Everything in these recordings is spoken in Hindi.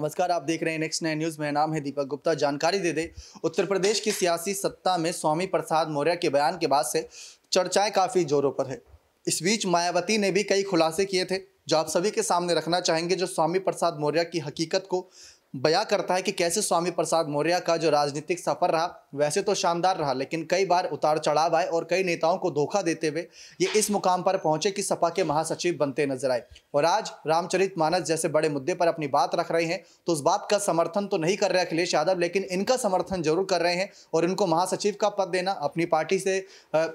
नमस्कार आप देख रहे हैं नेक्स्ट नाइन न्यूज़ मेरा नाम है दीपक गुप्ता जानकारी दे दे उत्तर प्रदेश की सियासी सत्ता में स्वामी प्रसाद मौर्य के बयान के बाद से चर्चाएं काफ़ी जोरों पर है इस बीच मायावती ने भी कई खुलासे किए थे जो आप सभी के सामने रखना चाहेंगे जो स्वामी प्रसाद मौर्य की हकीकत को बया करता है कि कैसे स्वामी प्रसाद मौर्य का जो राजनीतिक सफर रहा वैसे तो शानदार रहा लेकिन कई बार उतार चढ़ाव आए और कई नेताओं को धोखा देते हुए ये इस मुकाम पर पहुंचे कि सपा के महासचिव बनते नजर आए और आज रामचरित मानस जैसे बड़े मुद्दे पर अपनी बात रख रहे हैं तो उस बात का समर्थन तो नहीं कर रहे अखिलेश यादव लेकिन इनका समर्थन जरूर कर रहे हैं और इनको महासचिव का पद देना अपनी पार्टी से आ,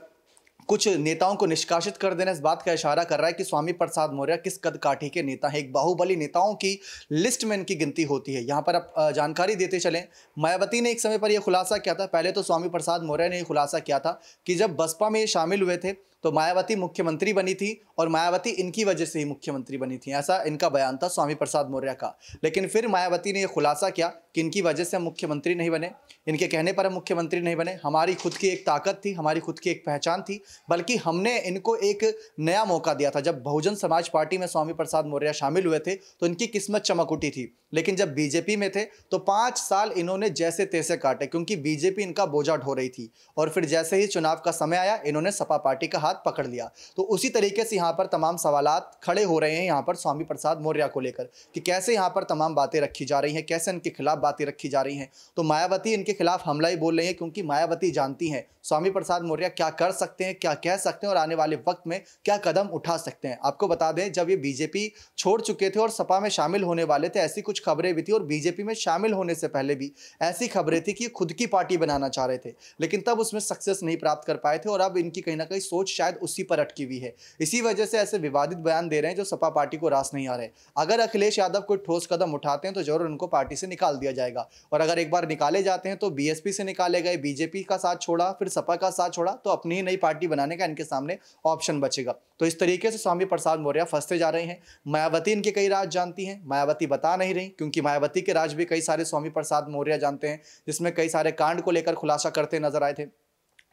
कुछ नेताओं को निष्कासित कर देना इस बात का इशारा कर रहा है कि स्वामी प्रसाद मौर्य किस कद काठी के नेता हैं एक बाहुबली नेताओं की लिस्ट में इनकी गिनती होती है यहाँ पर आप जानकारी देते चलें मायावती ने एक समय पर यह खुलासा किया था पहले तो स्वामी प्रसाद मौर्य ने यह खुलासा किया था कि जब बसपा में ये शामिल हुए थे तो मायावती मुख्यमंत्री बनी थी और मायावती इनकी वजह से ही मुख्यमंत्री बनी थी ऐसा इनका बयान था स्वामी प्रसाद मौर्य का लेकिन फिर मायावती ने यह खुलासा किया कि इनकी वजह से हम मुख्यमंत्री नहीं बने इनके कहने पर हम मुख्यमंत्री नहीं बने हमारी खुद की एक ताकत थी हमारी खुद की एक पहचान थी बल्कि हमने इनको एक नया मौका दिया था जब बहुजन समाज पार्टी में स्वामी प्रसाद मौर्य शामिल हुए थे तो इनकी किस्मत चमक उठी थी लेकिन जब बीजेपी में थे तो पाँच साल इन्होंने जैसे तैसे काटे क्योंकि बीजेपी इनका बोझा ढो रही थी और फिर जैसे ही चुनाव का समय आया इन्होंने सपा पार्टी का हाथ हाथ पकड़ लिया तो उसी तरीके से यहाँ पर तमाम सवाल खड़े हो रहे हैं यहाँ पर स्वामी प्रसाद मौर्य को लेकर कि कैसे यहाँ पर तमाम बातें रखी जा रही हैं कैसे इनके खिलाफ बातें रखी जा रही हैं तो मायावती इनके खिलाफ हमला ही बोल रही है क्योंकि मायावती जानती हैं स्वामी प्रसाद मौर्य क्या कर सकते हैं क्या कह सकते हैं और आने वाले वक्त में क्या कदम उठा सकते हैं आपको बता दें जब ये बीजेपी छोड़ चुके थे और सपा में शामिल होने वाले थे ऐसी कुछ खबरें भी थी और बीजेपी में शामिल होने से पहले भी ऐसी खबरें थी कि खुद की पार्टी बनाना चाह रहे थे लेकिन तब उसमें सक्सेस नहीं प्राप्त कर पाए थे और अब इनकी कहीं ना कहीं सोच शायद उसी पर अटकी हुई है इसी वजह से ऐसे विवादित बयान दे रहे हैं जो सपा पार्टी को रास नहीं आ रहे अगर अखिलेश यादव कोई ठोस कदम उठाते हैं तो जरूर उनको पार्टी से निकाल दिया जाएगा और अगर एक बार निकाले जाते हैं तो बी से निकाले गए बीजेपी का साथ छोड़ा फिर सपा का साथ छोड़ा तो अपनी ही नई पार्टी बनाने का इनके सामने ऑप्शन बचेगा तो इस तरीके से स्वामी प्रसाद मौर्य फंसते जा रहे हैं मायावती इनके कई राज जानती हैं मायावती बता नहीं रही क्योंकि मायावती के राज भी कई सारे स्वामी प्रसाद मौर्य जानते हैं जिसमें कई सारे कांड को लेकर खुलासा करते नजर आए थे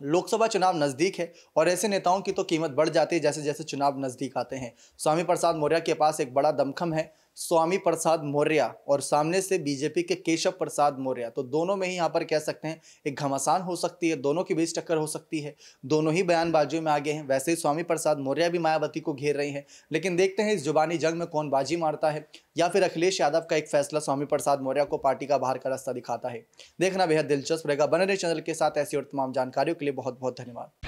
लोकसभा चुनाव नज़दीक है और ऐसे नेताओं की तो कीमत बढ़ जाती है जैसे जैसे चुनाव नज़दीक आते हैं स्वामी प्रसाद मौर्य के पास एक बड़ा दमखम है स्वामी प्रसाद मौर्य और सामने से बीजेपी के केशव प्रसाद मौर्य तो दोनों में ही यहाँ पर कह सकते हैं एक घमासान हो सकती है दोनों के बीच टक्कर हो सकती है दोनों ही बयानबाजी में आगे हैं वैसे ही स्वामी प्रसाद मौर्य भी मायावती को घेर रही हैं लेकिन देखते हैं इस जुबानी जंग में कौन बाजी मारता है या फिर अखिलेश यादव का एक फैसला स्वामी प्रसाद मौर्य को पार्टी का बाहर का रास्ता दिखाता है देखना बेहद दिलचस्प रहेगा बने रहे चैनल के साथ ऐसी और तमाम जानकारियों के लिए बहुत बहुत धन्यवाद